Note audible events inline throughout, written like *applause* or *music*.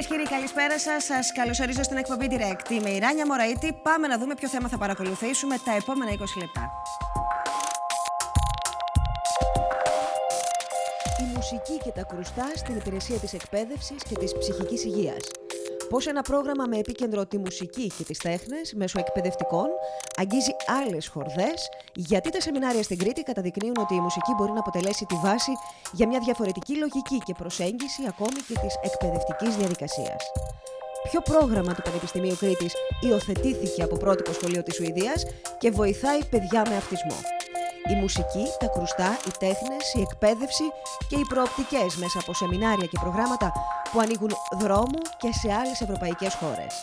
Κυρίες και κύριοι, καλησπέρα σας. Σας καλωσορίζω στην εκπομπή Direct. Είμαι η Ράνια Μωραήτη. Πάμε να δούμε ποιο θέμα θα παρακολουθήσουμε τα επόμενα 20 λεπτά. Η μουσική και τα κρουστά στην υπηρεσία της εκπαίδευσης και της ψυχικής υγείας πως ένα πρόγραμμα με επίκεντρο τη μουσική και τις τέχνες μέσω εκπαιδευτικών αγγίζει άλλες χορδές, γιατί τα σεμινάρια στην Κρήτη καταδεικνύουν ότι η μουσική μπορεί να αποτελέσει τη βάση για μια διαφορετική λογική και προσέγγιση ακόμη και της εκπαιδευτικής διαδικασίας. Ποιο πρόγραμμα του Πανεπιστημίου Κρήτης υιοθετήθηκε από πρώτο σχολείο της Σουηδίας και βοηθάει παιδιά με αυτισμό. Η μουσική, τα κρουστά, οι τέχνες, η εκπαίδευση και οι προοπτικές μέσα από σεμινάρια και προγράμματα που ανοίγουν δρόμο και σε άλλες ευρωπαϊκές χώρες.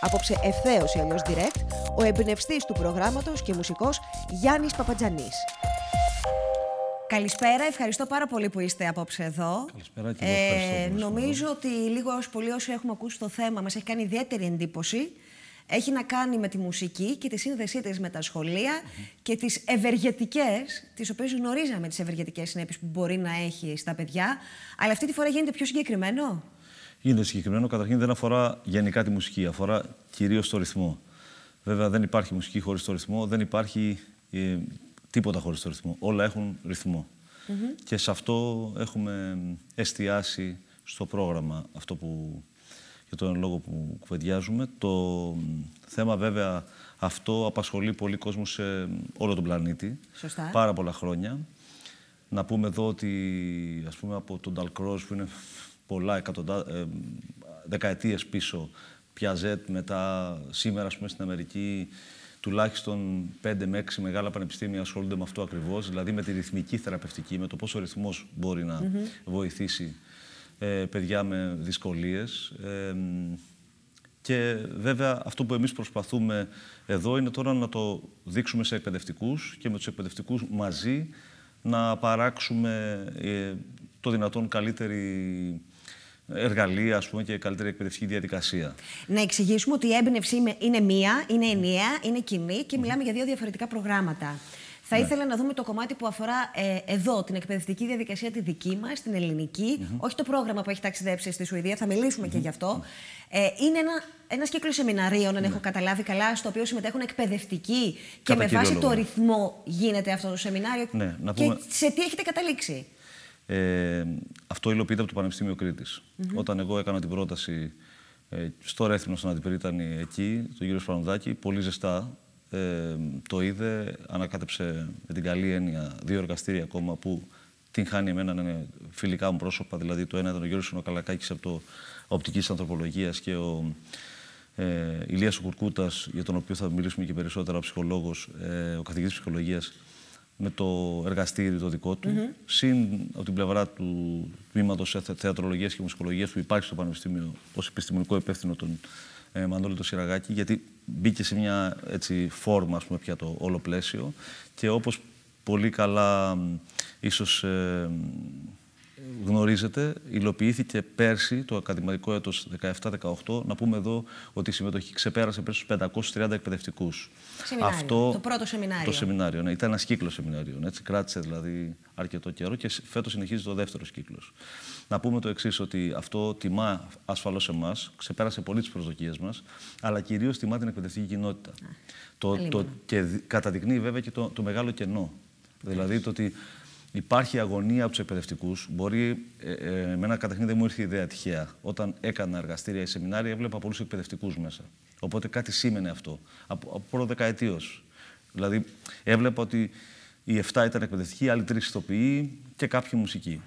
Απόψε ευθέως ή αλλιώς direct, ο εμπνευστής του προγράμματος και μουσικός Γιάννης Παπατζανής. Καλησπέρα, ευχαριστώ πάρα πολύ που είστε απόψε εδώ. Καλησπέρα και ε, Νομίζω ότι λίγο ως πολύ όσοι έχουμε ακούσει το θέμα μας έχει κάνει ιδιαίτερη εντύπωση έχει να κάνει με τη μουσική και τη σύνδεσή της με τα σχολεια και τις ευεργετικές, τις οποίες γνωρίζαμε, τις ευεργετικές συνέπειες που μπορεί να έχει στα παιδιά. Αλλά αυτή τη φορά γίνεται πιο συγκεκριμένο. Γίνεται συγκεκριμένο. Καταρχήν δεν αφορά γενικά τη μουσική, αφορά κυρίως το ρυθμό. Βέβαια δεν υπάρχει μουσική χωρίς το ρυθμό, δεν υπάρχει ε, τίποτα χωρίς το ρυθμό. Όλα έχουν Και σε αυτό έχουμε εστιάσει στο πρόγραμμα αυτό που για τον λόγο που κουβεντιάζουμε. Το θέμα βέβαια αυτό απασχολεί πολύ κόσμο σε όλο τον πλανήτη. Σωστά. Πάρα πολλά χρόνια. Να πούμε εδώ ότι ας πούμε από τον Ταλκρός, που είναι πολλά εκατοντα... ε, δεκαετίες πίσω Πιαζέτ μετά σήμερα ας πούμε, στην Αμερική τουλάχιστον 5 με 6 μεγάλα πανεπιστήμια ασχολούνται με αυτό ακριβώς, δηλαδή με τη ρυθμική θεραπευτική, με το πόσο ο ρυθμός μπορεί να βοηθήσει ε, παιδιά με δυσκολίες. Ε, και βέβαια αυτό που εμείς προσπαθούμε εδώ είναι τώρα να το δείξουμε σε εκπαιδευτικούς και με τους εκπαιδευτικούς μαζί να παράξουμε ε, το δυνατόν καλύτερη εργαλεία ας και καλύτερη εκπαιδευτική διαδικασία. Να εξηγήσουμε ότι η έμπνευση είναι μία, είναι ενιαία, είναι κοινή και μιλάμε για δύο διαφορετικά προγράμματα. Θα ναι. ήθελα να δούμε το κομμάτι που αφορά ε, εδώ, την εκπαιδευτική διαδικασία τη δική μας, την ελληνικη όχι το πρόγραμμα που έχει ταξιδέψει στη Σουηδία, θα μιλήσουμε mm-hmm. και γι' αυτό. Ε, είναι ένα ένας κύκλος σεμιναρίων, αν ναι. έχω καταλάβει καλά, στο οποίο συμμετέχουν εκπαιδευτικοί και με βάση λόγο. το ρυθμό γίνεται αυτό το σεμινάριο. Ναι, να πούμε... Και σε τι έχετε καταλήξει. Ε, αυτό υλοποιείται από το πανεπιστημιο Κρήτης. Όταν εγώ έκανα την πρόταση ε, στο Ρέθμινο στον Αντιπρίτανη εκεί, τον κύριο Σπανουδάκη, πολύ ζεστά, ε, το είδε, ανακάτεψε με την καλή έννοια δύο εργαστήρια ακόμα που την χάνει εμένα είναι φιλικά μου πρόσωπα. Δηλαδή το ένα ήταν ο Γιώργος Σονοκαλακάκης από το οπτικής ανθρωπολογίας και ο ε, Ηλίας για τον οποίο θα μιλήσουμε και περισσότερα, ο ψυχολόγος, ε, ο καθηγητής ψυχολογίας, με το εργαστήρι το δικό του, mm -hmm. συν από την πλευρά του τμήματος θεατρολογίας και μουσικολογίας που υπάρχει στο Πανεπιστήμιο ως επιστημονικό υπεύθυνο των ε, Μανώλη το Σιραγάκη, γιατί μπήκε σε μια έτσι, φόρμα, ας πούμε, πια το όλο πλαίσιο και όπως πολύ καλά ίσως ε, γνωρίζετε, υλοποιήθηκε πέρσι το ακαδημαϊκό έτος 17-18. Να πούμε εδώ ότι η συμμετοχή ξεπέρασε πέρσι στους 530 εκπαιδευτικούς. Σεμινάριο, Αυτό, το πρώτο σεμινάριο. Το σεμινάριο, ναι. Ήταν ένας κύκλος σεμινάριων, έτσι. Κράτησε δηλαδή αρκετό καιρό και φέτος συνεχίζει το δεύτερο κύκλος. Να πούμε το εξής ότι αυτό τιμά ασφαλώς εμάς, ξεπέρασε πολύ τις προσδοκίες μας, αλλά κυρίως τιμά την εκπαιδευτική κοινότητα. το, το, και καταδεικνύει βέβαια και το, το μεγάλο κενό. Δηλαδή το ότι Υπάρχει αγωνία από τους εκπαιδευτικούς. Μπορεί, ε, ε, εμένα καταρχήν δεν μου ήρθε η ιδέα τυχαία. Όταν έκανα εργαστήρια ή σεμινάρια, έβλεπα πολλούς εκπαιδευτικούς μέσα. Οπότε κάτι σήμαινε αυτό. Από, από πρώτο δεκαετίο. Δηλαδή, έβλεπα ότι οι 7 ήταν εκπαιδευτικοί, άλλοι 3 ηθοποιοί και κάποιοι μουσικοί.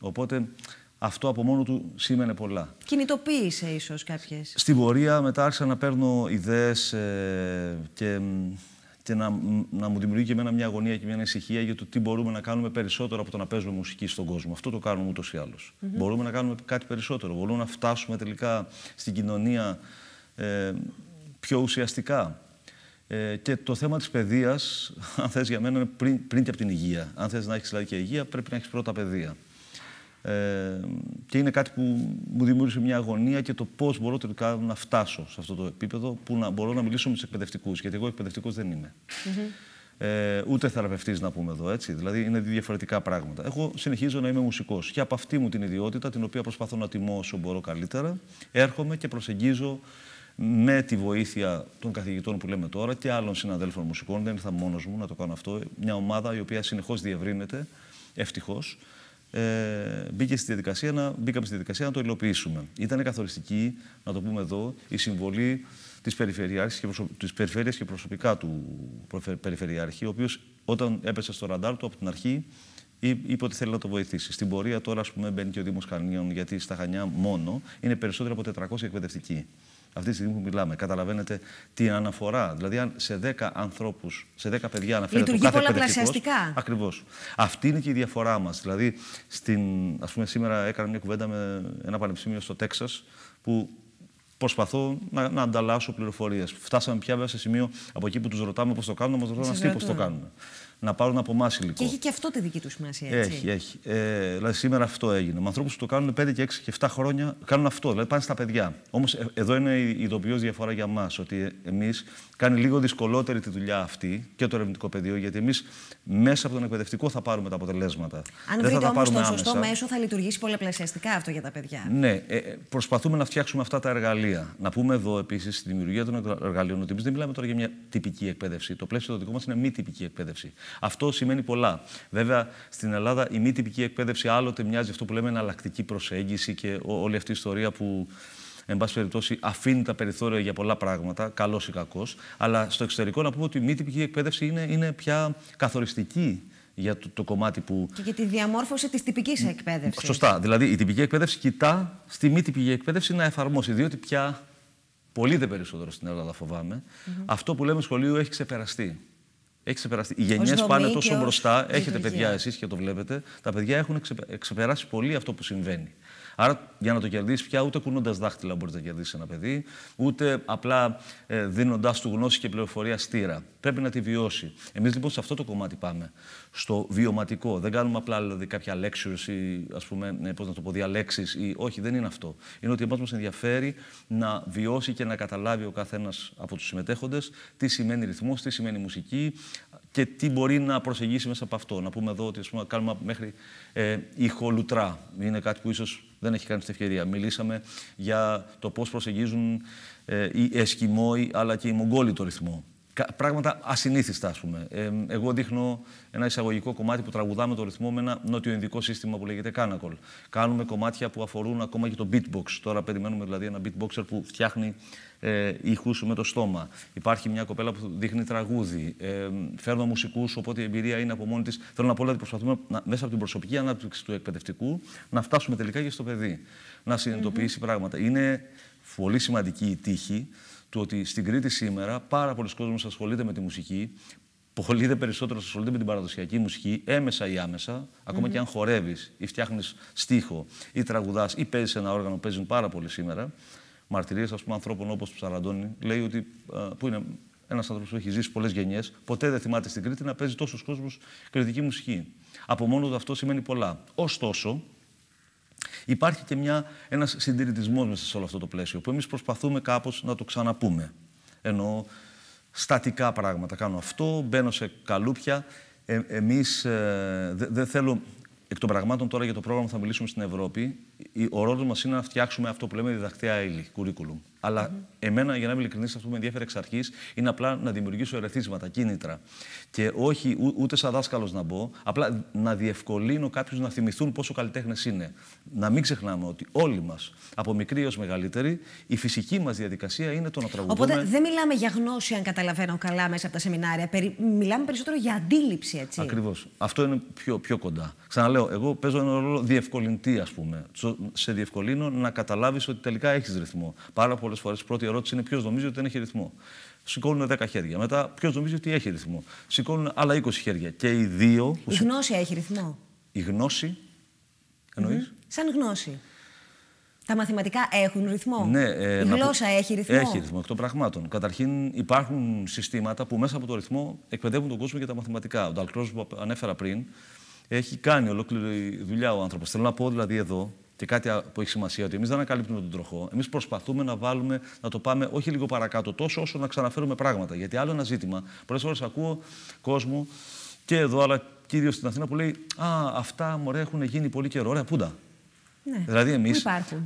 Οπότε αυτό από μόνο του σήμαινε πολλά. Κινητοποίησε ίσως κάποιες. Στην πορεία μετά άρχισα να παίρνω ιδέες ε, και και να, να μου δημιουργεί και εμένα μια αγωνία και μια ανησυχία για το τι μπορούμε να κάνουμε περισσότερο από το να παίζουμε μουσική στον κόσμο. Αυτό το κάνουμε ούτως ή άλλως. Μπορούμε να κάνουμε κάτι περισσότερο. Μπορούμε να φτάσουμε τελικά στην κοινωνία ε, πιο ουσιαστικά. Ε, και το θέμα της παιδείας, *laughs* αν θες για μένα, είναι πριν, πριν και από την υγεία. Αν θες να έχεις δηλαδή και υγεία, πρέπει να έχεις πρώτα παιδεία. Ε, και είναι κάτι που μου δημιούργησε μια αγωνία και το πώς μπορώ τελικά να φτάσω σε αυτό το επίπεδο που να μπορώ να μιλήσω με τους εκπαιδευτικούς. Γιατί εγώ εκπαιδευτικός δεν είμαι. Mm-hmm. Ε, ούτε θεραπευτής, να πούμε εδώ έτσι. Δηλαδή είναι διαφορετικά πράγματα. Εγώ συνεχίζω να είμαι μουσικός και από αυτή μου την ιδιότητα, την οποία προσπαθώ να τιμώ όσο μπορώ καλύτερα, έρχομαι και προσεγγίζω με τη βοήθεια των καθηγητών που λέμε τώρα και άλλων συναδέλφων μουσικών. Δεν ήρθα μόνος μου να το κάνω αυτό. Μια ομάδα η οποία συνεχώς διευρύνεται, ευτυχώς ε, μπήκε στη διαδικασία να, μπήκαμε στη διαδικασία να το υλοποιήσουμε. Ήταν καθοριστική, να το πούμε εδώ, η συμβολή της Περιφερειάρχης και, προσω... της και προσωπικά του Περιφερειάρχη, ο οποίος όταν έπεσε στο ραντάρ του από την αρχή είπε ότι θέλει να το βοηθήσει. Στην πορεία τώρα, ας πούμε, μπαίνει και ο Δήμος Χανίων, γιατί στα Χανιά μόνο είναι περισσότερο από 400 εκπαιδευτικοί αυτή τη στιγμή που μιλάμε. Καταλαβαίνετε τι αναφορά. Δηλαδή, αν σε 10 ανθρώπους, σε 10 παιδιά αναφέρεται Λειτουργεί το κάθε πολλαπλασιαστικά. Ακριβώς. Αυτή είναι και η διαφορά μας. Δηλαδή, στην, ας πούμε, σήμερα έκανα μια κουβέντα με ένα πανεπιστήμιο στο Τέξας που προσπαθώ να, να ανταλλάσσω πληροφορίες. Φτάσαμε πια βέβαια σε σημείο από εκεί που τους ρωτάμε πώς το κάνουμε, μας ρωτάνε αυτοί πώς το κάνουμε να πάρουν από εμάς υλικό. Και έχει και αυτό τη δική τους σημασία, έτσι. Έχει, έχει. Ε, δηλαδή σήμερα αυτό έγινε. Με ανθρώπους που το κάνουν 5 και 6 και 7 χρόνια κάνουν αυτό. Δηλαδή πάνε στα παιδιά. Όμως ε, εδώ είναι η ειδοποιώς διαφορά για μα. Ότι εμείς κάνει λίγο δυσκολότερη τη δουλειά αυτή και το ερευνητικό πεδίο, γιατί εμείς μέσα από τον εκπαιδευτικό θα πάρουμε τα αποτελέσματα. Αν Δεν βρείτε όμως το σωστό μέσο, θα λειτουργήσει πολλαπλασιαστικά αυτό για τα παιδιά. Ναι, ε, ε προσπαθούμε να φτιάξουμε αυτά τα εργαλεία. Να πούμε εδώ επίσης στη δημιουργία των εργαλείων ότι εμείς δεν μιλάμε τώρα για μια τυπική εκπαίδευση. Το πλαίσιο δικό μας είναι μη τυπική εκπαίδευση. Αυτό σημαίνει πολλά. Βέβαια, στην Ελλάδα η μη τυπική εκπαίδευση άλλοτε μοιάζει αυτό που λέμε εναλλακτική προσέγγιση και όλη αυτή η ιστορία που εν πάση περιπτώσει, αφήνει τα περιθώρια για πολλά πράγματα, καλός ή κακός. Αλλά στο εξωτερικό να πούμε ότι η μη τυπική εκπαίδευση είναι, είναι πια καθοριστική για το, το κομμάτι που. Και για τη διαμόρφωση της τυπικής εκπαίδευσης. Σωστά. Δηλαδή, η τυπική εκπαίδευση κοιτά στη μη τυπική εκπαίδευση να εφαρμόσει, διότι πια πολύ δε περισσότερο στην Ελλάδα φοβάμαι. Αυτό που λέμε σχολείο έχει ξεπεραστεί. Έχει ξεπεραστεί. Οι γενιές πάνε τόσο μπροστά. Έχετε παιδιά εσείς και το βλέπετε. Τα παιδιά έχουν ξεπεράσει πολύ αυτό που συμβαίνει. Άρα για να το κερδίσεις πια, ούτε κουνώντας δάχτυλα μπορείς να κερδίσεις ένα παιδί, ούτε απλά ε, δίνοντάς του γνώση και πληροφορία στήρα. Πρέπει να τη βιώσει. Εμείς λοιπόν σε αυτό το κομμάτι πάμε. Στο βιωματικό. Δεν κάνουμε απλά δηλαδή, κάποια lectures ή ας πούμε, ε, πώς να το πω, διαλέξεις ή όχι, δεν είναι αυτό. Είναι ότι εμάς μας ενδιαφέρει να βιώσει και να καταλάβει ο καθένας από τους συμμετέχοντες τι σημαίνει ρυθμός, τι σημαίνει μουσική και τι μπορεί να προσεγγίσει μέσα από αυτό. Να πούμε εδώ ότι ας πούμε, κάνουμε μέχρι ε, ηχολουτρά. Είναι κάτι που ίσως δεν έχει κάνει την ευκαιρία. Μιλήσαμε για το πώς προσεγγίζουν ε, οι Εσκιμόοι αλλά και οι Μογγόλοι το ρυθμό πράγματα ασυνήθιστα, ας πούμε. Ε, εγώ δείχνω ένα εισαγωγικό κομμάτι που τραγουδάμε το ρυθμό με ένα σύστημα που λέγεται Κάνακολ. Κάνουμε κομμάτια που αφορούν ακόμα και το beatbox. Τώρα περιμένουμε δηλαδή ένα beatboxer που φτιάχνει ε, ήχους με το στόμα. Υπάρχει μια κοπέλα που δείχνει τραγούδι. Ε, φέρνω μουσικούς, οπότε η εμπειρία είναι από μόνη της. Θέλω να πω ότι δηλαδή, προσπαθούμε να, μέσα από την προσωπική ανάπτυξη του εκπαιδευτικού να φτάσουμε τελικά και στο παιδί. Να συνειδητοποιήσει mm -hmm. πράγματα. Είναι πολύ σημαντική η τύχη του ότι στην Κρήτη σήμερα πάρα πολλοί κόσμοι ασχολείται με τη μουσική. Πολλοί δε περισσότερο ασχολούνται με την παραδοσιακή μουσική, έμεσα ή άμεσα, ακόμα και αν χορεύεις ή φτιάχνεις στίχο ή τραγουδάς ή παίζεις ένα όργανο, παίζουν πάρα πολύ σήμερα. Μαρτυρίες, ας πούμε, ανθρώπων όπως του Σαραντώνη, λέει ότι. Α, που είναι ένας άνθρωπος που έχει ζήσει πολλές γενιές, ποτέ δεν θυμάται στην Κρήτη να παίζει τόσο κόσμο κριτική μουσική. Από μόνος του αυτό σημαίνει πολλά. Ωστόσο, Υπάρχει και μια, ένας συντηρητισμός μέσα σε όλο αυτό το πλαίσιο, που εμείς προσπαθούμε κάπως να το ξαναπούμε. Ενώ στατικά πράγματα. Κάνω αυτό, μπαίνω σε καλούπια. Ε, εμείς ε, δεν δε θέλω... Εκ των πραγμάτων τώρα για το πρόγραμμα που θα μιλήσουμε στην Ευρώπη, ο ρόλος μας είναι να φτιάξουμε αυτό που λέμε διδακτέα ύλη, curriculum. Αλλά mm-hmm. εμένα, για να είμαι ειλικρινής, αυτό που με ενδιαφέρει εξ αρχής είναι απλά να δημιουργήσω ερεθίσματα, κίνητρα. Και όχι ούτε σαν δάσκαλος να μπω, απλά να διευκολύνω κάποιους να θυμηθούν πόσο καλλιτέχνες είναι. Να μην ξεχνάμε ότι όλοι μας, από μικρή έω μεγαλύτερη, η φυσική μας διαδικασία είναι το να τραγουδάμε. Οπότε δεν μιλάμε για γνώση, αν καταλαβαίνω καλά, μέσα από τα σεμινάρια. Περι... Μιλάμε περισσότερο για αντίληψη, έτσι. Ακριβώς. Αυτό είναι πιο, πιο κοντά. Ξαναλέω, εγώ παίζω ένα ρόλο διευκολυντή, ας πούμε σε διευκολύνω να καταλάβεις ότι τελικά έχεις ρυθμό. Πάρα πολλές φορές η πρώτη ερώτηση είναι ποιος νομίζει ότι δεν έχει ρυθμό. Σηκώνουν 10 χέρια. Μετά, ποιος νομίζει ότι έχει ρυθμό. Σηκώνουν άλλα 20 χέρια. Και οι δύο. Η γνώση έχει ρυθμό. Η γνώση. Εννοείς. Mm -hmm. Σαν γνώση. Τα μαθηματικά έχουν ρυθμό. Ναι, ε, η γλώσσα έχει ρυθμό. Έχει ρυθμό, εκ των πραγμάτων. Καταρχήν υπάρχουν συστήματα που μέσα από το ρυθμό εκπαιδεύουν τον κόσμο για τα μαθηματικά. Ο Νταλκρό που ανέφερα πριν έχει κάνει ολόκληρη δουλειά ο άνθρωπος. Θέλω να πω δηλαδή εδώ και κάτι που έχει σημασία ότι εμείς δεν ανακαλύπτουμε τον τροχό. Εμείς προσπαθούμε να βάλουμε, να το πάμε όχι λίγο παρακάτω τόσο, όσο να ξαναφέρουμε πράγματα. Γιατί άλλο ένα ζήτημα. Πολλές φορές ακούω κόσμο και εδώ, αλλά κυρίω στην Αθήνα που λέει Α, αυτά μωρέ έχουν γίνει πολύ καιρό. Ωραία, πούντα. Ναι. Δηλαδή, εμεί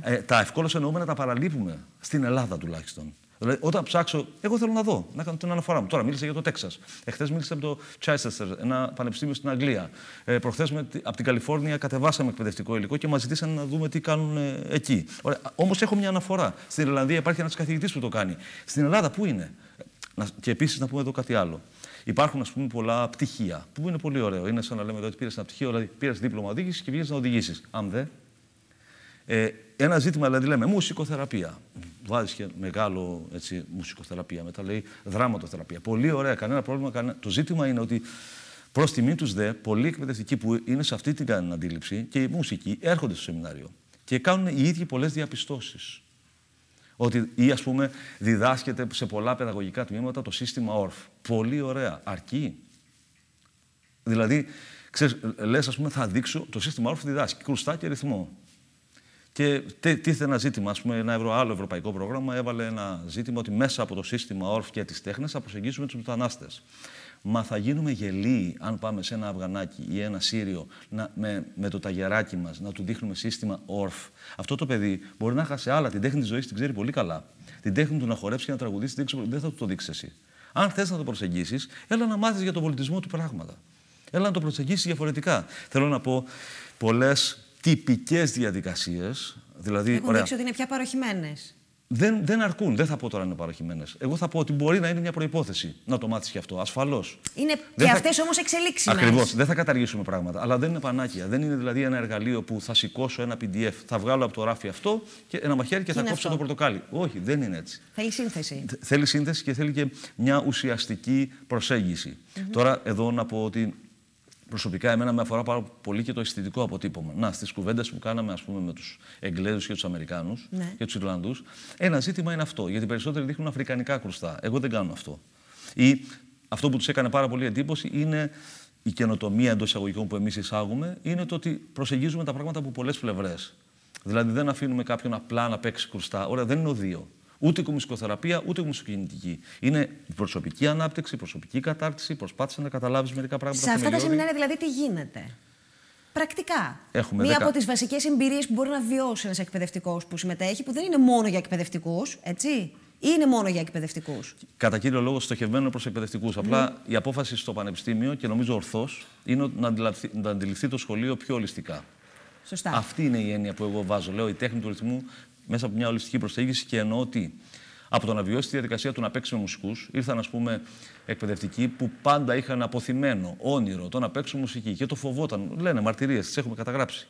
ε, τα ευκόλως εννοούμενα τα παραλείπουμε. Στην Ελλάδα τουλάχιστον. Δηλαδή, όταν ψάξω, εγώ θέλω να δω, να κάνω την αναφορά μου. Τώρα μίλησα για το Τέξας. Εχθές μίλησα από το Chichester, ένα πανεπιστήμιο στην Αγγλία. Ε, Προχθές από την Καλιφόρνια κατεβάσαμε εκπαιδευτικό υλικό και μας ζητήσαν να δούμε τι κάνουν ε, εκεί. Όμως έχω μια αναφορά. Στην Ιρλανδία υπάρχει ένας καθηγητής που το κάνει. Στην Ελλάδα πού είναι. Και επίσης να πούμε εδώ κάτι άλλο. Υπάρχουν, ας πούμε, πολλά πτυχία που είναι πολύ ωραίο. Είναι σαν να λέμε εδώ ότι πήρες ένα πτυχίο, δηλαδή πήρες δίπλωμα οδήγησης και βγήκες να οδηγήσεις. Αν δεν, ε, ένα ζήτημα, δηλαδή λέμε μουσικοθεραπεία. Βάζεις και μεγάλο έτσι, μουσικοθεραπεία. Μετά λέει δράματοθεραπεία. Πολύ ωραία, κανένα πρόβλημα. Κανένα... Το ζήτημα είναι ότι προς τιμή τους δε, πολλοί εκπαιδευτικοί που είναι σε αυτή την αντίληψη και οι μουσικοί έρχονται στο σεμινάριο και κάνουν οι ίδιοι πολλές διαπιστώσεις. Ότι ή ας πούμε διδάσκεται σε πολλά παιδαγωγικά τμήματα το σύστημα ΟΡΦ. Πολύ ωραία. Αρκεί. Δηλαδή, λες, ας πούμε, θα δείξω το σύστημα ORF διδάσκει, κρουστά και ρυθμό. Και τίθε ένα ζήτημα, ας πούμε, ένα άλλο ευρωπαϊκό πρόγραμμα έβαλε ένα ζήτημα ότι μέσα από το σύστημα όρφ και τι τέχνε θα προσεγγίσουμε τους μετανάστες. Μα θα γίνουμε γελοί αν πάμε σε ένα Αφγανάκι ή ένα Σύριο να, με, με το ταγεράκι μας να του δείχνουμε σύστημα όρφ. Αυτό το παιδί μπορεί να χάσει άλλα. Την τέχνη της ζωής την ξέρει πολύ καλά. Την τέχνη του να χορέψει και να τραγουδήσει δεν θα του το δείξεις εσύ. Αν θες να το προσεγγίσεις, έλα να μάθεις για τον πολιτισμό του πράγματα. Έλα να το προσεγγίσεις διαφορετικά. Θέλω να πω, πολλές τυπικές διαδικασίες. Δηλαδή, Έχουν ωραία, δείξει ότι είναι πια παροχημένες. Δεν, δεν αρκούν. Δεν θα πω τώρα είναι παροχημένες. Εγώ θα πω ότι μπορεί να είναι μια προπόθεση να το μάθεις και αυτό. Ασφαλώς. Είναι και θα... αυτές όμως εξελίξεις. Ακριβώς. Δεν θα καταργήσουμε πράγματα. Αλλά δεν είναι πανάκια. Δεν είναι δηλαδή ένα εργαλείο που θα σηκώσω ένα PDF, θα βγάλω από το ράφι αυτό και ένα μαχαίρι και θα κόψω το πορτοκάλι. Όχι, δεν είναι έτσι. Θέλει σύνθεση. Θέλει σύνθεση και θέλει και μια ουσιαστική προσέγγιση. Τώρα εδώ να πω ότι προσωπικά εμένα με αφορά πάρα πολύ και το αισθητικό αποτύπωμα. Να, στις κουβέντες που κάναμε ας πούμε, με τους Εγγλέζους και τους Αμερικάνους ναι. και τους Ιρλανδούς, ένα ζήτημα είναι αυτό. Γιατί περισσότεροι δείχνουν αφρικανικά κρουστά. Εγώ δεν κάνω αυτό. Ή αυτό που τους έκανε πάρα πολύ εντύπωση είναι η καινοτομία εντός εισαγωγικών που εμείς εισάγουμε, είναι το ότι προσεγγίζουμε τα πράγματα από πολλές πλευρές. Δηλαδή δεν αφήνουμε κάποιον απλά να παίξει κρουστά. Ωραία, δεν είναι ο δύο. Ούτε κομισικοθεραπεία, ούτε κομισοκινητική. Είναι προσωπική ανάπτυξη, προσωπική κατάρτιση. Προσπάθησε να καταλάβεις μερικά πράγματα. Σε αυτά τα σεμινάρια δηλαδή τι γίνεται. Πρακτικά. Έχουμε Μία από τις βασικές εμπειρίες που μπορεί να βιώσει ένας εκπαιδευτικός που συμμετέχει, που δεν είναι μόνο για εκπαιδευτικούς, έτσι είναι μόνο για εκπαιδευτικούς. Κατά κύριο λόγο, στοχευμένο προς εκπαιδευτικούς. Mm. Απλά η απόφαση στο Πανεπιστήμιο, και νομίζω ορθώς, είναι να αντιληφθεί το σχολείο πιο ολιστικά. Σωστά. Αυτή είναι η έννοια που εγώ βάζω. Λέω η τέχνη του ρυθμού μέσα από μια ολιστική προσέγγιση και εννοώ ότι από το να βιώσει τη διαδικασία του να παίξει με μουσικούς, ήρθαν ας πούμε εκπαιδευτικοί που πάντα είχαν αποθυμένο όνειρο το να παίξουν μουσική και το φοβόταν. Λένε μαρτυρίες, τις έχουμε καταγράψει.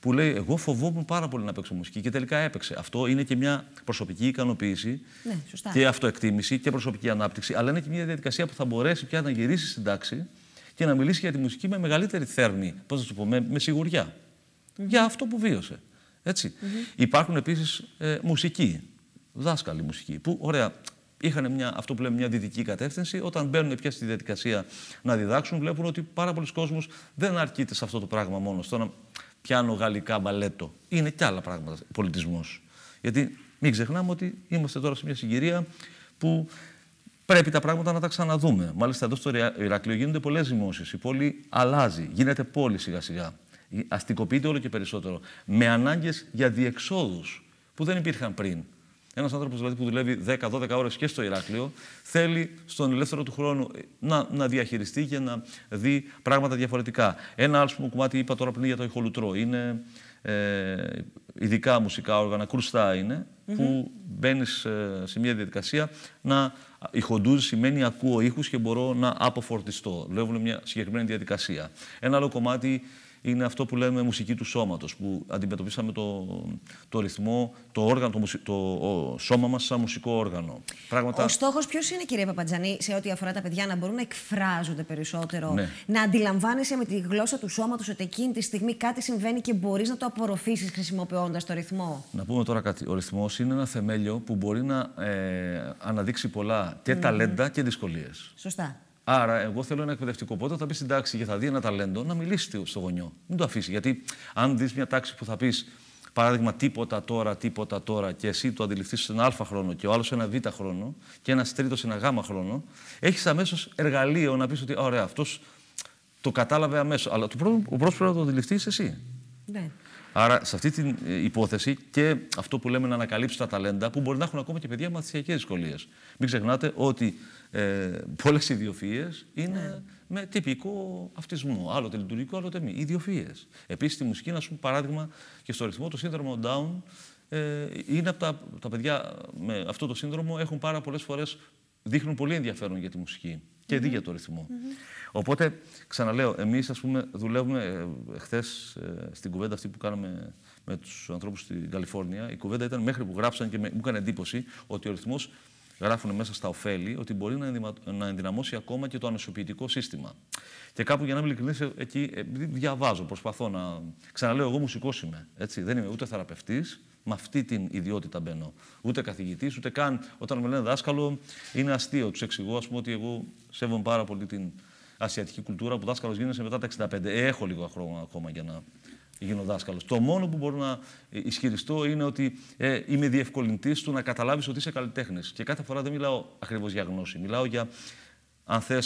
Που λέει, Εγώ φοβόμουν πάρα πολύ να παίξω μουσική και τελικά έπαιξε. Αυτό είναι και μια προσωπική ικανοποίηση ναι, και αυτοεκτίμηση και προσωπική ανάπτυξη. Αλλά είναι και μια διαδικασία που θα μπορέσει πια να γυρίσει στην τάξη και να μιλήσει για τη μουσική με μεγαλύτερη θέρμη, πώς να σου πω, με, με σιγουριά. Για αυτό που βίωσε ετσι Υπάρχουν επίσης ε, μουσικοί, δάσκαλοι μουσικοί, που ωραία, είχαν μια, αυτό που λέμε μια δυτική κατεύθυνση. Όταν μπαίνουν πια στη διαδικασία να διδάξουν, βλέπουν ότι πάρα πολλοί κόσμοι δεν αρκείται σε αυτό το πράγμα μόνο. Στο να πιάνω γαλλικά μπαλέτο. Είναι και άλλα πράγματα πολιτισμός. Γιατί μην ξεχνάμε ότι είμαστε τώρα σε μια συγκυρία που πρέπει τα πράγματα να τα ξαναδούμε. Μάλιστα, εδώ στο Ηράκλειο γίνονται πολλές δημόσει, Η πόλη αλλάζει, γίνεται πόλη σιγά-σιγά αστικοποιείται όλο και περισσότερο. Με ανάγκες για διεξόδους που δεν υπήρχαν πριν. Ένας άνθρωπος δηλαδή που δουλεύει 10-12 ώρες και στο Ηράκλειο, θέλει στον ελεύθερο του χρόνο να, να διαχειριστεί και να δει πράγματα διαφορετικά. Ένα άλλο κομμάτι είπα τώρα πριν για το ηχολουτρό. Είναι ε, ειδικά μουσικά όργανα, κρουστά που μπαίνεις ε, σε μια διαδικασία να ηχοντούζεις, σημαίνει ακούω ήχους και μπορώ να αποφορτιστώ. Δουλεύουν μια συγκεκριμένη διαδικασία. Ένα άλλο κομμάτι είναι αυτό που λέμε μουσική του σώματος, που αντιμετωπίσαμε το, το ρυθμό, το, όργανο, το, σώμα μας σαν μουσικό όργανο. Πράγματα... Ο στόχος ποιος είναι κύριε Παπατζανή σε ό,τι αφορά τα παιδιά να μπορούν να εκφράζονται περισσότερο, ναι. να αντιλαμβάνεσαι με τη γλώσσα του σώματος ότι εκείνη τη στιγμή κάτι συμβαίνει και μπορείς να το απορροφήσεις χρησιμοποιώντας το ρυθμό. Να πούμε τώρα κάτι. Ο ρυθμός είναι ένα θεμέλιο που μπορεί να ε, αναδείξει πολλά και mm. ταλέντα και δυσκολίες. Σωστά. Άρα, εγώ θέλω ένα εκπαιδευτικό. Πότε θα πεις στην τάξη και θα δει ένα ταλέντο, να μιλήσει στο γονιό. Μην το αφήσεις. Γιατί αν δεις μια τάξη που θα πεις, παράδειγμα, τίποτα τώρα, τίποτα τώρα, και εσύ το αντιληφθείς σε ένα Α χρόνο και ο άλλος σε ένα Β χρόνο και ένας τρίτος σε ένα Γ χρόνο, έχεις αμέσως εργαλείο να πεις ότι, ωραία, αυτός το κατάλαβε αμέσως. Αλλά το ο πρέπει να το αντιληφθείς εσύ. Ναι. Άρα, σε αυτή την ε, υπόθεση και αυτό που λέμε να ανακαλύψει τα ταλέντα που μπορεί να έχουν ακόμα και παιδιά με μαθησιακές δυσκολίες. Μην ξεχνάτε ότι ε, πολλές είναι ναι. με τυπικό αυτισμό. Άλλοτε λειτουργικό, άλλοτε μη. Ιδιοφίε. Επίσης, στη μουσική, να σου πούμε παράδειγμα και στο ρυθμό, το σύνδρομο Down ε, είναι από τα, τα παιδιά με αυτό το σύνδρομο έχουν πάρα πολλές φορές δείχνουν πολύ ενδιαφέρον για τη μουσική και δει για το ρυθμο Οπότε, ξαναλέω, εμείς δουλεύουμε. Ε, Χθες ε, στην κουβέντα αυτή που κάναμε με τους ανθρώπους στην Καλιφόρνια, η κουβέντα ήταν μέχρι που γράψαν και μου έκανε εντύπωση ότι ο ρυθμός γράφουν μέσα στα ωφέλη ότι μπορεί να ενδυναμώσει ακόμα και το ανοσιοποιητικό σύστημα. Και κάπου για να είμαι ειλικρινής, ε, εκεί διαβάζω, προσπαθώ να. Ξαναλέω, εγώ μουσικός είμαι. Έτσι. Δεν είμαι ούτε θεραπευτής, με αυτή την ιδιότητα μπαίνω. Ούτε καθηγητής, ούτε καν όταν με λένε δάσκαλο, είναι αστείο. Τους εξηγώ, ας πούμε, ότι εγώ σέβομαι πάρα πολύ την ασιατική κουλτούρα που δάσκαλος γίνεσαι μετά τα 65. Ε, έχω λίγο χρόνο ακόμα για να γίνω δάσκαλος. Το μόνο που μπορώ να ισχυριστώ είναι ότι ε, είμαι διευκολυντής του να καταλάβεις ότι είσαι καλλιτέχνης. Και κάθε φορά δεν μιλάω ακριβώς για γνώση. Μιλάω για, αν θες,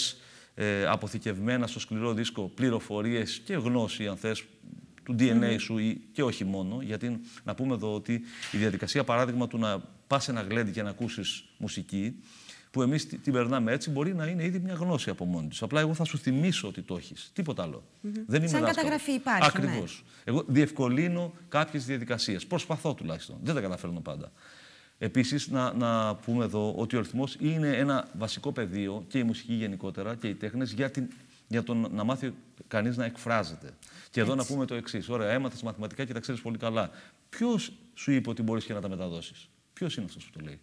ε, αποθηκευμένα στο σκληρό δίσκο πληροφορίες και γνώση, αν θες, του DNA σου ή, και όχι μόνο. Γιατί να πούμε εδώ ότι η διαδικασία παράδειγμα του να πας ένα γλέντι και να ακούσεις μουσική, που εμείς την περνάμε έτσι, μπορεί να είναι ήδη μια γνώση από μόνη της. Απλά εγώ θα σου θυμίσω ότι το έχεις. Τίποτα άλλο. Mm -hmm. Δεν Σαν καταγραφή υπάρχει. Ακριβώς. Ναι. Εγώ διευκολύνω κάποιες διαδικασίες. Προσπαθώ τουλάχιστον. Δεν τα καταφέρνω πάντα. Επίσης, να, να πούμε εδώ ότι ο ρυθμός είναι ένα βασικό πεδίο και η μουσική γενικότερα και οι τέχνες για την για τον, να μάθει κανείς να εκφράζεται. Και εδώ να πούμε το εξής. Ωραία, έμαθες μαθηματικά και τα ξέρεις πολύ καλά. Ποιος σου είπε ότι μπορείς και να τα μεταδώσεις, Ποιος είναι αυτός που το λέει.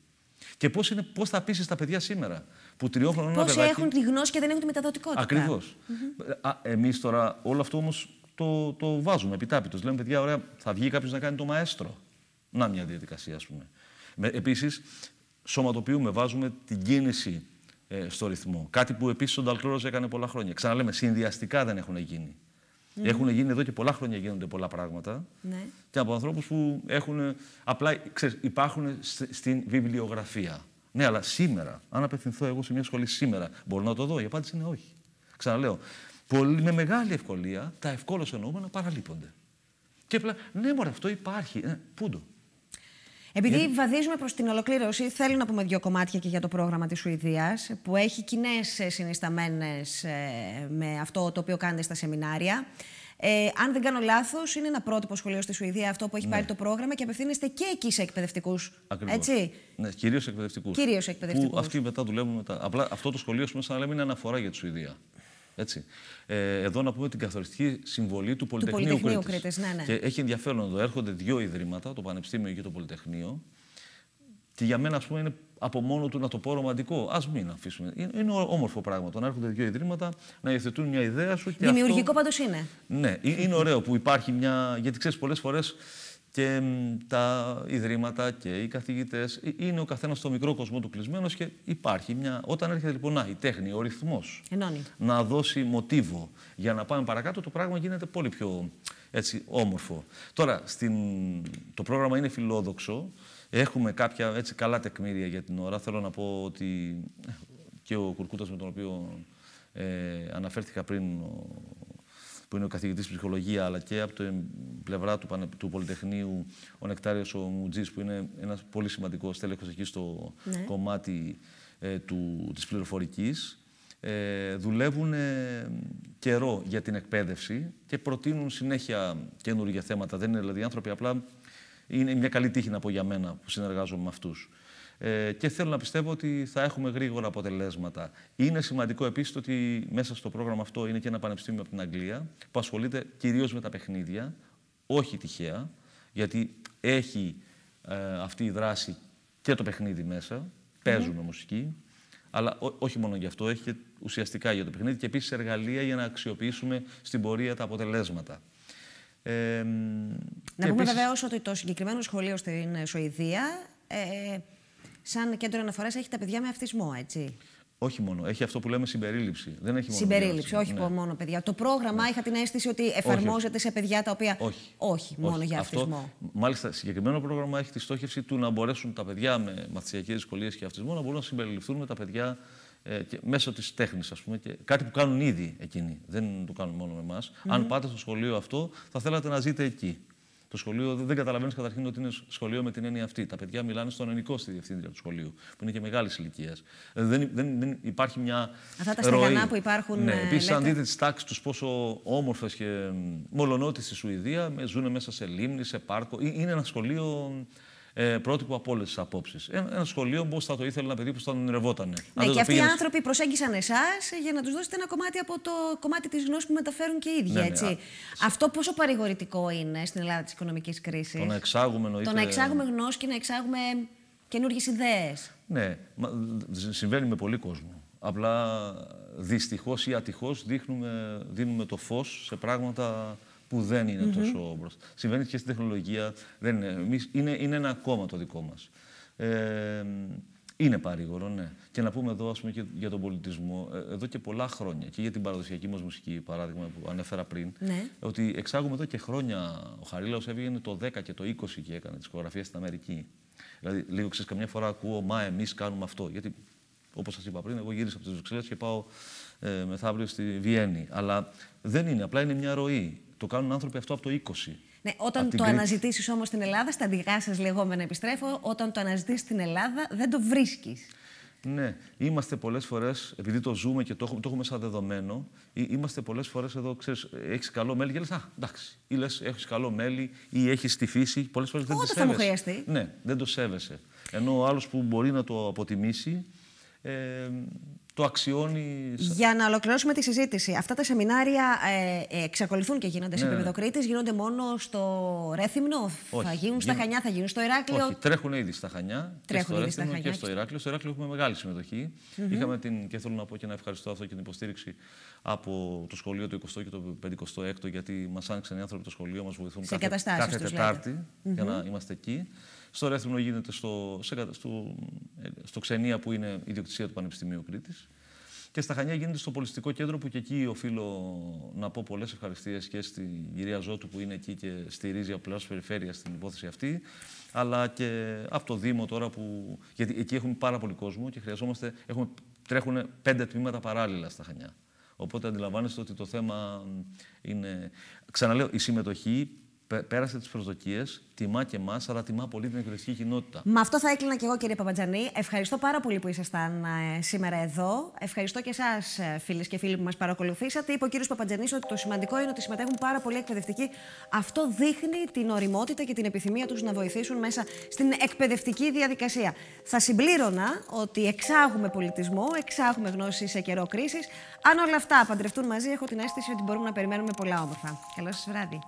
Και πώ πώς θα πείσει τα παιδιά σήμερα που τριόχρονο ένα παιδάκι. έχουν τη γνώση και δεν έχουν τη μεταδοτικότητα. Ακριβώς. Εμείς τώρα όλο αυτό όμως το, το βάζουμε επιτάπητος. Λέμε, παιδιά, ωραία, θα βγει κάποιος να κάνει το μαέστρο. Να μια διαδικασία, ας πούμε. Επίσης, σωματοποιούμε, βάζουμε την κίνηση ε, στο ρυθμό. Κάτι που επίσης ο Νταλκλόρο έκανε πολλά χρόνια. Ξαναλέμε, συνδυαστικά δεν έχουν γίνει. Mm. Έχουν γίνει εδώ και πολλά χρόνια γίνονται πολλά πράγματα. Ναι. Και από ανθρώπους που έχουν. Απλά ξέρεις, υπάρχουν στην βιβλιογραφία. Ναι, αλλά σήμερα, αν απευθυνθώ εγώ σε μια σχολή σήμερα, μπορώ να το δω. Η απάντηση είναι όχι. Ξαναλέω. Πολύ, με μεγάλη ευκολία τα ευκόλως εννοούμενα παραλείπονται. Και απλά, ναι, μωρέ, αυτό υπάρχει. Ε, πού το. Επειδή βαδίζουμε προς την ολοκλήρωση, θέλω να πούμε δύο κομμάτια και για το πρόγραμμα της Σουηδίας, που έχει κοινέ ε, συνισταμένες ε, με αυτό το οποίο κάνετε στα σεμινάρια. Ε, αν δεν κάνω λάθος, είναι ένα πρότυπο σχολείο στη Σουηδία αυτό που έχει ναι. πάρει το πρόγραμμα και απευθύνεστε και εκεί σε εκπαιδευτικούς. Έτσι. Ναι, κυρίως εκπαιδευτικούς. Κυρίως εκπαιδευτικούς. Αυτοί μετά δουλεύουν μετά. Απλά αυτό το σχολείο, σαν να λέμε, είναι αναφορά για τη Σουηδία. Έτσι. Ε, εδώ να πούμε την καθοριστική συμβολή του Πολυτεχνείου, του Κρήτης. Ναι, ναι. Και έχει ενδιαφέρον εδώ. Έρχονται δύο ιδρύματα, το Πανεπιστήμιο και το Πολυτεχνείο. Και για μένα, ας πούμε, είναι από μόνο του να το πω ρομαντικό. Ας μην αφήσουμε. Είναι, όμορφο πράγμα το να έρχονται δύο ιδρύματα να υιοθετούν μια ιδέα σου. Και Δημιουργικό αυτό... πάντως είναι. Ναι, ε, είναι ωραίο που υπάρχει μια. Γιατί ξέρεις, πολλές φορές και τα ιδρύματα και οι καθηγητές. Ε, είναι ο καθένας στο μικρό κοσμό του κλεισμένος και υπάρχει μια... Όταν έρχεται λοιπόν να, η τέχνη, ο ρυθμός, να δώσει μοτίβο για να πάμε παρακάτω, το πράγμα γίνεται πολύ πιο έτσι, όμορφο. Τώρα, στην... το πρόγραμμα είναι φιλόδοξο. Έχουμε κάποια έτσι, καλά τεκμήρια για την ώρα. Θέλω να πω ότι ε, και ο Κουρκούτας με τον οποίο ε, αναφέρθηκα πριν, που είναι ο καθηγητής ψυχολογία, αλλά και από την πλευρά του, Πανε... του Πολυτεχνείου, ο Νεκτάριος ο Μουτζής, που είναι ένας πολύ σημαντικός τέλεχο εκεί στο ναι. κομμάτι ε, της πληροφορικής. Ε, δουλεύουν ε, καιρό για την εκπαίδευση και προτείνουν συνέχεια καινούργια θέματα. Δεν είναι δηλαδή άνθρωποι, απλά είναι μια καλή τύχη να πω για μένα που συνεργάζομαι με αυτούς ε, και θέλω να πιστεύω ότι θα έχουμε γρήγορα αποτελέσματα. Είναι σημαντικό επίσης ότι μέσα στο πρόγραμμα αυτό είναι και ένα πανεπιστήμιο από την Αγγλία που ασχολείται κυρίως με τα παιχνίδια, όχι τυχαία, γιατί έχει ε, αυτή η δράση και το παιχνίδι μέσα. Παίζουμε μουσική, αλλά όχι μόνο γι' αυτό, έχει και ουσιαστικά για το παιχνίδι και επίσης εργαλεία για να αξιοποιήσουμε στην πορεία τα αποτελέσματα. Ε, να πούμε επίσης... βεβαίω ότι το συγκεκριμένο σχολείο στην Σουηδία. Ε, ε σαν κέντρο αναφοράς έχει τα παιδιά με αυτισμό, έτσι. Όχι μόνο. Έχει αυτό που λέμε συμπερίληψη. Δεν έχει μόνο συμπερίληψη, όχι ναι. μόνο παιδιά. Το πρόγραμμα ναι. είχα την αίσθηση ότι εφαρμόζεται σε παιδιά τα οποία. Όχι, όχι μόνο όχι. για αυτό, Μάλιστα, συγκεκριμένο πρόγραμμα έχει τη στόχευση του να μπορέσουν τα παιδιά με μαθησιακές δυσκολίες και αυτισμό να μπορούν να συμπεριληφθούν με τα παιδιά ε, και, μέσω της τέχνης, ας πούμε. Και κάτι που κάνουν ήδη εκείνοι. Δεν το κάνουν μόνο με εμάς. Αν πάτε στο σχολείο αυτό, θα θέλατε να ζείτε εκεί. Το σχολείο δεν καταλαβαίνεις καταρχήν ότι είναι σχολείο με την έννοια αυτή. Τα παιδιά μιλάνε στον ελληνικό στη διευθύντρια του σχολείου, που είναι και μεγάλης ηλικίας. Ε, δεν, δεν, δεν υπάρχει μια. Αυτά τα στεγανά που υπάρχουν. Ναι, ε, επίσης, αν δείτε τις τάξεις τους, πόσο όμορφες και μολονότι στη Σουηδία, ζουν μέσα σε λίμνη, σε πάρκο. Ε, είναι ένα σχολείο ε, πρότυπο από όλες τις απόψεις. Ε, ένα σχολείο που θα το ήθελε ένα παιδί που θα ονειρευόταν. Ναι, και αυτοί οι άνθρωποι προσέγγισαν εσάς για να τους δώσετε ένα κομμάτι από το κομμάτι της γνώσης που μεταφέρουν και οι ίδιοι. Ναι, ναι, έτσι. Αυτό πόσο παρηγορητικό είναι στην Ελλάδα της οικονομικής κρίσης. Το να εξάγουμε Το να εξάγουμε γνώση και να εξάγουμε καινούργιες ιδέες. Ναι, συμβαίνει με πολύ κόσμο. Απλά δυστυχώς ή ατυχώς δίνουμε το φως σε πράγματα που δεν είναι mm-hmm. τόσο μπροστά. Συμβαίνει και στην τεχνολογία. Δεν είναι, εμείς, είναι, είναι ένα κόμμα το δικό μας. Ε, είναι παρήγορο, ναι. Και να πούμε εδώ, ας πούμε, και για τον πολιτισμό, ε, εδώ και πολλά χρόνια, και για την παραδοσιακή μας μουσική, παράδειγμα που ανέφερα πριν, ναι. ότι εξάγουμε εδώ και χρόνια. Ο Χαρίλαος έβγαινε το 10 και το 20 και έκανε τις χορογραφίες στην Αμερική. Δηλαδή, λίγο ξέρεις, καμιά φορά ακούω, μα εμείς κάνουμε αυτό. Γιατί, όπως σας είπα πριν, εγώ γύρισα από τις Βρυξέλλες και πάω ε, μεθαύριο στη Βιέννη. Αλλά δεν είναι, απλά είναι μια ροή. Το κάνουν άνθρωποι αυτό από το 20. Ναι, όταν το αναζητήσεις όμως στην Ελλάδα, στα δικά σας λεγόμενα επιστρέφω, όταν το αναζητήσεις στην Ελλάδα, δεν το βρίσκεις. Ναι, είμαστε πολλές φορές, επειδή το ζούμε και το έχουμε, το σαν δεδομένο, είμαστε πολλές φορές εδώ, ξέρεις, έχεις καλό μέλι και λες, Α, εντάξει. Ή λες, έχεις καλό μέλι ή έχεις τη φύση. Πολλές φορές δεν το σέβεσαι. θα μου χρειαστεί. Ναι, δεν το σέβεσαι. Ενώ ο άλλος που μπορεί να το αποτιμήσει. Ε, το αξιώνει. Για να ολοκληρώσουμε τη συζήτηση. Αυτά τα σεμινάρια ε, ε, εξακολουθούν και γίνονται σε ναι, ναι. επίπεδο Κρήτης. Γίνονται μόνο στο Ρέθυμνο, θα γίνουν στα Χανιά, θα γίνουν στο Ηράκλειο. Όχι, τρέχουν ήδη στα Χανιά. Τρέχουν και στο Ρέθυμνο και στο Ηράκλειο. Στο Ηράκλειο έχουμε μεγάλη συμμετοχή. Είχαμε την, και θέλω να πω και να ευχαριστώ αυτό και την υποστήριξη από το σχολείο το 20 και το 56, γιατί μας άνοιξαν οι άνθρωποι το σχολείο, μας βοηθούν σε κάθε, κάθε Τετάρτη για να είμαστε εκεί. Στο Ρέθμινο γίνεται στο, σε, στο, στο Ξενία που είναι η ιδιοκτησία του Πανεπιστημίου Κρήτης. Και στα Χανιά γίνεται στο Πολιστικό Κέντρο που και εκεί οφείλω να πω πολλές ευχαριστίες και στην κυρία Ζώτου που είναι εκεί και στηρίζει απλά ω περιφέρεια στην υπόθεση αυτή. Αλλά και από το Δήμο τώρα που. Γιατί εκεί έχουμε πάρα πολύ κόσμο και χρειαζόμαστε. Έχουμε, τρέχουν πέντε τμήματα παράλληλα στα Χανιά. Οπότε αντιλαμβάνεστε ότι το θέμα είναι... Ξαναλέω, η συμμετοχή πέρασε τις προσδοκίες, τιμά και εμάς, αλλά τιμά πολύ την εκπαιδευτική κοινότητα. Με αυτό θα έκλεινα και εγώ, κύριε Παπατζανή. Ευχαριστώ πάρα πολύ που ήσασταν ε, σήμερα εδώ. Ευχαριστώ και εσάς, ε, φίλες και φίλοι που μας παρακολουθήσατε. Είπε ο κύριος Παπατζανής ότι το σημαντικό είναι ότι συμμετέχουν πάρα πολλοί εκπαιδευτικοί. Αυτό δείχνει την οριμότητα και την επιθυμία τους να βοηθήσουν μέσα στην εκπαιδευτική διαδικασία. Θα συμπλήρωνα ότι εξάγουμε πολιτισμό, εξάγουμε γνώση σε καιρό κρίσης. Αν όλα αυτά παντρευτούν μαζί, έχω την αίσθηση ότι μπορούμε να περιμένουμε πολλά όμορφα. Καλό σας βράδυ.